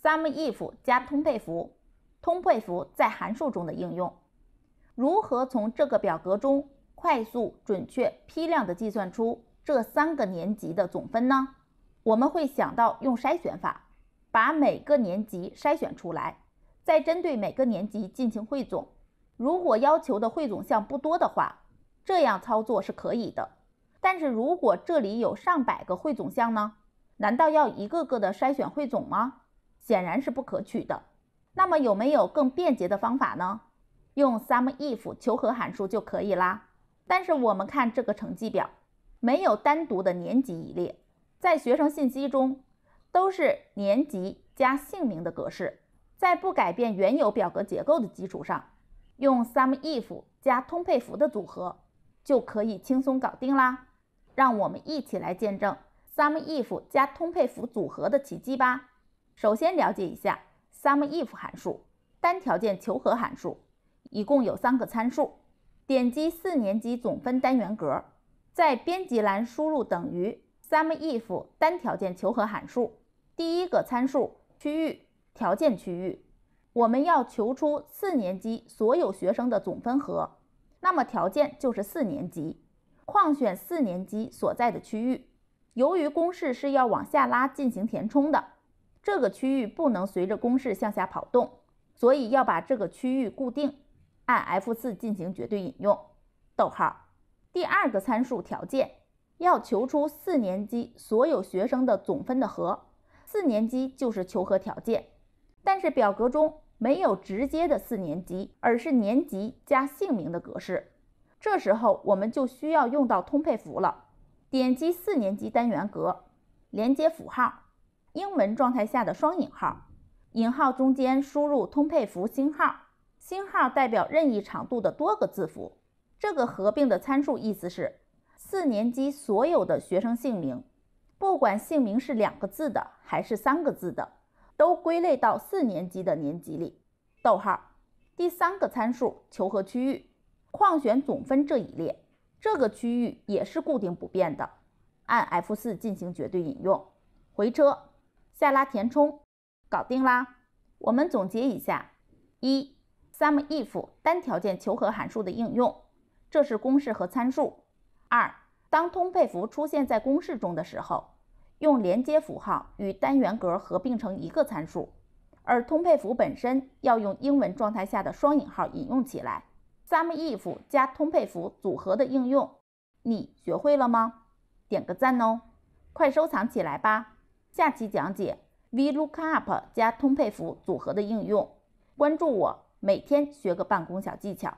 SUM IF 加通配符，通配符在函数中的应用。如何从这个表格中快速、准确、批量的计算出这三个年级的总分呢？我们会想到用筛选法，把每个年级筛选出来，再针对每个年级进行汇总。如果要求的汇总项不多的话，这样操作是可以的。但是如果这里有上百个汇总项呢？难道要一个个的筛选汇总吗？显然是不可取的。那么有没有更便捷的方法呢？用 SUMIF 求和函数就可以啦。但是我们看这个成绩表，没有单独的年级一列，在学生信息中都是年级加姓名的格式。在不改变原有表格结构的基础上，用 SUMIF 加通配符的组合就可以轻松搞定啦。让我们一起来见证 SUMIF 加通配符组合的奇迹吧！首先了解一下 SUMIF 函数，单条件求和函数，一共有三个参数。点击四年级总分单元格，在编辑栏输入等于 SUMIF 单条件求和函数。第一个参数区域条件区域，我们要求出四年级所有学生的总分和，那么条件就是四年级，框选四年级所在的区域。由于公式是要往下拉进行填充的。这个区域不能随着公式向下跑动，所以要把这个区域固定。按 F4 进行绝对引用。逗号。第二个参数条件，要求出四年级所有学生的总分的和。四年级就是求和条件，但是表格中没有直接的四年级，而是年级加姓名的格式。这时候我们就需要用到通配符了。点击四年级单元格，连接符号。英文状态下的双引号，引号中间输入通配符星号，星号代表任意长度的多个字符。这个合并的参数意思是四年级所有的学生姓名，不管姓名是两个字的还是三个字的，都归类到四年级的年级里。逗号，第三个参数求和区域，框选总分这一列，这个区域也是固定不变的，按 f 四进行绝对引用，回车。下拉填充，搞定啦！我们总结一下：一、SUM IF 单条件求和函数的应用，这是公式和参数；二、当通配符出现在公式中的时候，用连接符号与单元格合并成一个参数，而通配符本身要用英文状态下的双引号引用起来。SUM IF 加通配符组合的应用，你学会了吗？点个赞哦，快收藏起来吧！下期讲解，V lookup 加通配符组合的应用。关注我，每天学个办公小技巧。